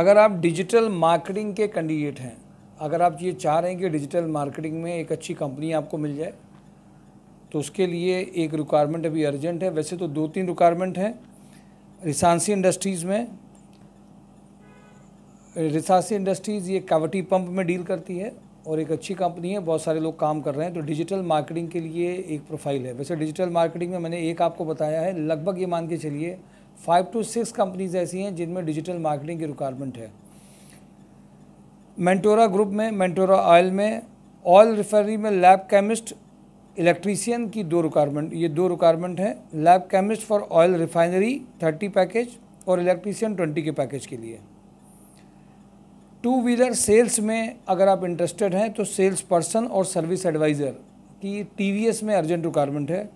अगर आप digital marketing के कैंडिडेट हैं अगर आप ये चाह रहे हैं कि डिजिटल मार्केटिंग में एक अच्छी कंपनी आपको मिल जाए तो उसके लिए एक रिक्वायरमेंट अभी अर्जेंट है वैसे तो दो तीन रिक्वायरमेंट हैं रिसांसी इंडस्ट्रीज़ में रिसांसी इंडस्ट्रीज़ ये कावटी पंप में डील करती है और एक अच्छी कंपनी है बहुत सारे लोग काम कर रहे हैं तो डिजिटल मार्केटिंग के लिए एक प्रोफाइल है वैसे डिजिटल मार्केटिंग में मैंने एक आपको बताया है लगभग ये मान के चलिए फाइव टू सिक्स कंपनीज ऐसी हैं जिनमें डिजिटल मार्केटिंग की रिक्वायरमेंट है मेंटोरा ग्रुप में मेंटोरा ऑयल में ऑयल रिफाइनरी में लैब केमिस्ट इलेक्ट्रीशियन की दो रिक्वायरमेंट ये दो रिक्वायरमेंट हैं lab chemist for oil refinery thirty package और इलेक्ट्रीशियन ट्वेंटी के पैकेज के लिए टू व्हीलर सेल्स में अगर आप इंटरेस्टेड हैं तो सेल्स पर्सन और सर्विस एडवाइज़र की टी में अर्जेंट रिक्वायरमेंट है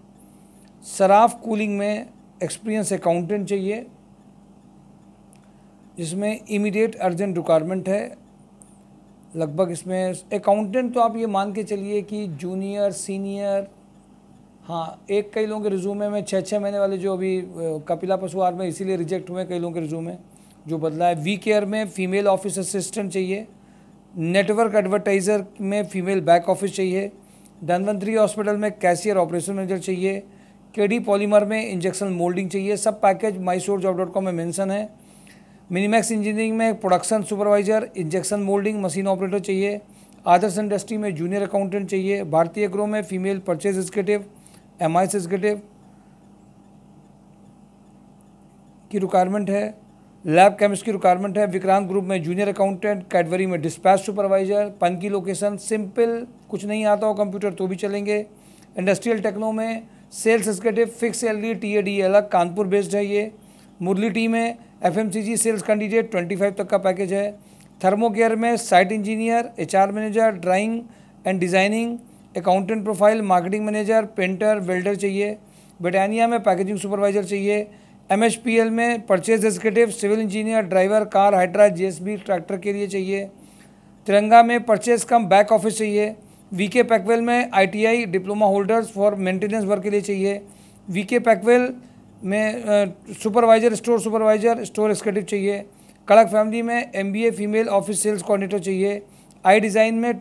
सराफ कूलिंग में एक्सपीरियंस अकाउंटेंट चाहिए जिसमें इमीडिएट अर्जेंट रिक्वायरमेंट है लगभग इसमें अकाउंटेंट तो आप ये मान के चलिए कि जूनियर सीनियर हाँ एक कई लोगों के रिज्यूमे में छः छः महीने वाले जो अभी कपिला आर में इसीलिए रिजेक्ट हुए कई लोगों के रिज्यूमे जो बदला है वी केयर में फ़ीमेल ऑफिस असिस्टेंट चाहिए नेटवर्क एडवर्टाइज़र में फ़ीमेल बैक ऑफिस चाहिए धनवंतरी हॉस्पिटल में कैशियर ऑपरेशन मैनेजर चाहिए के डी पॉलीमर में इंजेक्शन मोल्डिंग चाहिए सब package Mysore job dot com में मैंसन है मिनीमैक्स इंजीनियरिंग में production supervisor injection moulding machine operator चाहिए आदर्श इंडस्ट्री में जूनियर अकाउंटेंट चाहिए भारतीय ग्रो में female purchase executive M I executive की रिक्वायरमेंट है लैब केमिस्ट की रिक्वायरमेंट है विक्रांत ग्रुप में जूनियर अकाउंटेंट कैडबरी में डिस्पैच सुपरवाइजर पन की लोकेशन सिंपल कुछ नहीं आता हो कंप्यूटर तो भी चलेंगे इंडस्ट्रियल टेक्नो में sales executive fix salary T A D अलग कानपुर बेस्ड है ये मुरली टीम है F M C G sales candidate twenty five तक का पैकेज है थर्मोकेयर में site engineer H R manager drawing and designing accountant profile marketing manager painter welder चाहिए Britannia में पैकेजिंग सुपरवाइजर चाहिए एम एच पी एल में purchase executive civil engineer driver car hydra G S B tractor के लिए चाहिए तिरंगा में purchase cum back office चाहिए V K Packwell में ITI diploma holders for maintenance work के लिए चाहिए वीके पैकवेल में supervisor store supervisor store executive चाहिए कड़क फैमिली में MBA female office sales coordinator चाहिए आई डिज़ाइन में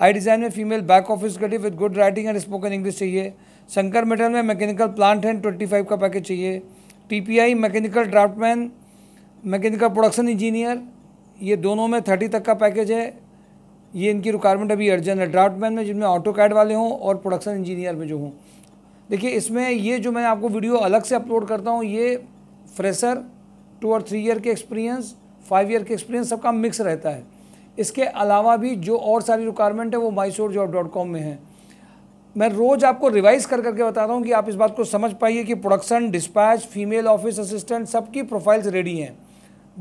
आई डिज़ाइन में female back office executive with good writing and spoken English चाहिए शंकर मेटल में mechanical plant and twenty five का package चाहिए आई mechanical draftsman mechanical production engineer ये दोनों में थर्टी तक का पैकेज है ये इनकी रिक्वायरमेंट अभी अर्जेंट है ड्राफ्ट मैन में जिनमें ऑटो कैड वाले हों और प्रोडक्शन इंजीनियर में जो हों देखिए इसमें ये जो मैं आपको वीडियो अलग से अपलोड करता हूँ ये फ्रेशर टू और थ्री ईयर के एक्सपीरियंस फाइव ईयर के एक्सपीरियंस सबका मिक्स रहता है इसके अलावा भी जो और सारी रिक्वायरमेंट है वो माइसोर जॉब डॉट कॉम में है मैं रोज़ आपको रिवाइज कर करके बताता हूँ कि आप इस बात को समझ पाइए कि production dispatch female office assistant सबकी प्रोफाइल्स रेडी हैं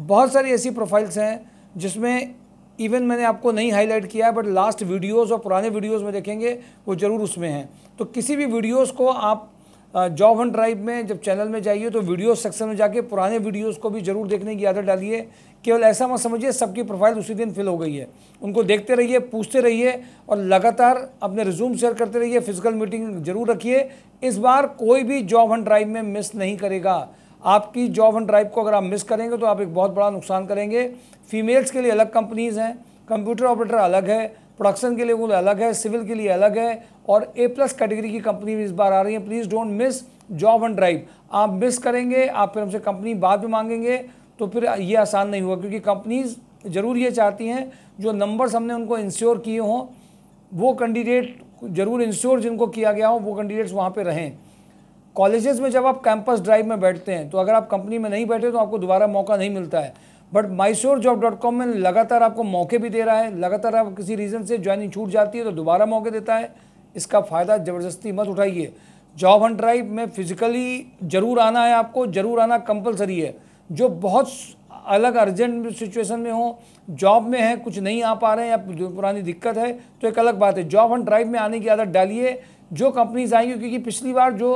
बहुत सारी ऐसी प्रोफाइल्स हैं जिसमें इवन मैंने आपको नहीं हाईलाइट किया है बट लास्ट वीडियोस और पुराने वीडियोस में देखेंगे वो ज़रूर उसमें हैं तो किसी भी वीडियोस को आप जॉब हंड ड्राइव में जब चैनल में जाइए तो वीडियो सेक्शन में जाके पुराने वीडियोस को भी ज़रूर देखने की आदत डालिए केवल ऐसा मत समझिए सबकी प्रोफाइल उसी दिन फिल हो गई है उनको देखते रहिए पूछते रहिए और लगातार अपने रिज्यूम शेयर करते रहिए फिजिकल मीटिंग जरूर रखिए इस बार कोई भी जॉब हंट ड्राइव में मिस नहीं करेगा आपकी जॉब एंड ड्राइव को अगर आप मिस करेंगे तो आप एक बहुत बड़ा नुकसान करेंगे फीमेल्स के लिए अलग कंपनीज़ हैं कंप्यूटर ऑपरेटर अलग है प्रोडक्शन के लिए वो अलग है सिविल के लिए अलग है और ए प्लस कैटेगरी की कंपनी भी इस बार आ रही है please don't miss job and drive आप मिस करेंगे आप फिर हमसे कंपनी बाद में मांगेंगे तो फिर ये आसान नहीं हुआ क्योंकि कंपनीज़ ज़रूर ये चाहती हैं जो नंबर्स हमने उनको इंश्योर किए हों वो कैंडिडेट ज़रूर इंश्योर जिनको किया गया हो वो कैंडिडेट्स वहाँ पर रहें कॉलेजेस में जब आप कैंपस ड्राइव में बैठते हैं तो अगर आप कंपनी में नहीं बैठे तो आपको दोबारा मौका नहीं मिलता है but Mysore job dot com में लगातार आपको मौके भी दे रहा है लगातार आप किसी रीज़न से ज्वाइनिंग छूट जाती है तो दोबारा मौके देता है इसका फ़ायदा ज़बरदस्ती मत उठाइए जॉब हंड ड्राइव में फिजिकली ज़रूर आना है आपको ज़रूर आना कंपलसरी है जो बहुत अलग अर्जेंट सिचुएशन में हो जॉब में है कुछ नहीं आ पा रहे हैं या पुरानी दिक्कत है तो एक अलग बात है जॉब हंड ड्राइव में आने की आदत डालिए जो कंपनीज आएंगी क्योंकि पिछली बार जो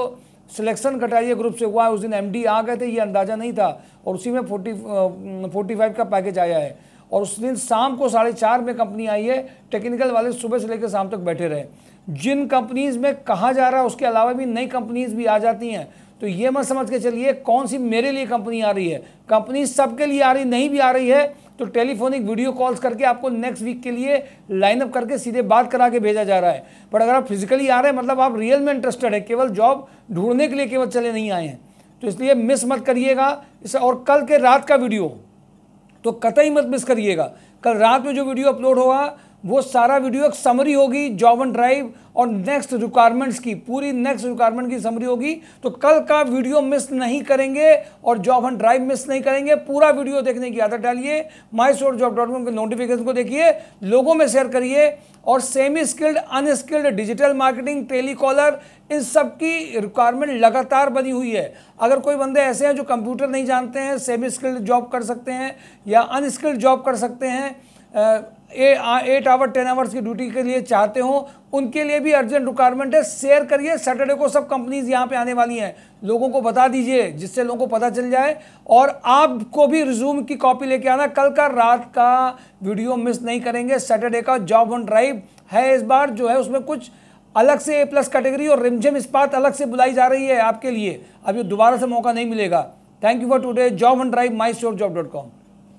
सिलेक्शन कटाइए ग्रुप से हुआ है उस दिन एमडी आ गए थे ये अंदाज़ा नहीं था और उसी में फोर्टी फोर्टी फाइव का पैकेज आया है और उस दिन शाम को साढ़े चार में कंपनी आई है टेक्निकल वाले सुबह से लेकर शाम तक बैठे रहे जिन कंपनीज़ में कहा जा रहा है उसके अलावा भी नई कंपनीज़ भी आ जाती हैं तो ये मत समझ के चलिए कौन सी मेरे लिए कंपनी आ रही है कंपनी सबके लिए आ रही नहीं भी आ रही है तो टेलीफोनिक वीडियो कॉल्स करके आपको नेक्स्ट वीक के लिए लाइनअप करके सीधे बात करा के भेजा जा रहा है पर अगर आप फिजिकली आ रहे हैं मतलब आप रियल में इंटरेस्टेड है केवल जॉब ढूंढने के लिए केवल चले नहीं आए हैं तो इसलिए मिस मत करिएगा और कल के रात का वीडियो तो कतई मत मिस करिएगा कल रात में जो वीडियो अपलोड होगा वो सारा वीडियो एक समरी होगी जॉब एंड ड्राइव और नेक्स्ट रिक्वायरमेंट्स की पूरी नेक्स्ट रिक्वायरमेंट की समरी होगी तो कल का वीडियो मिस नहीं करेंगे और जॉब एंड ड्राइव मिस नहीं करेंगे पूरा वीडियो देखने की आदत डालिए my shore job dot com के नोटिफिकेशन को देखिए लोगों में शेयर करिए और semi skilled unskilled digital marketing telecaller इन सब की रिक्वायरमेंट लगातार बनी हुई है अगर कोई बंदे ऐसे हैं जो कंप्यूटर नहीं जानते हैं सेमी स्किल्ड जॉब कर सकते हैं या अनस्किल्ड जॉब कर सकते हैं एट आवर टेन आवर्स की ड्यूटी के लिए चाहते हो उनके लिए भी अर्जेंट रिक्वायरमेंट है शेयर करिए सैटरडे को सब कंपनीज यहाँ पे आने वाली हैं लोगों को बता दीजिए जिससे लोगों को पता चल जाए और आपको भी रिज्यूम की कॉपी लेके आना कल का रात का वीडियो मिस नहीं करेंगे सैटरडे का जॉब ऑन ड्राइव है इस बार जो है उसमें कुछ अलग से ए प्लस कैटेगरी और रिमझिम इस्पात अलग से बुलाई जा रही है आपके लिए अब ये दोबारा से मौका नहीं मिलेगा thank you for today job on drive my store job dot com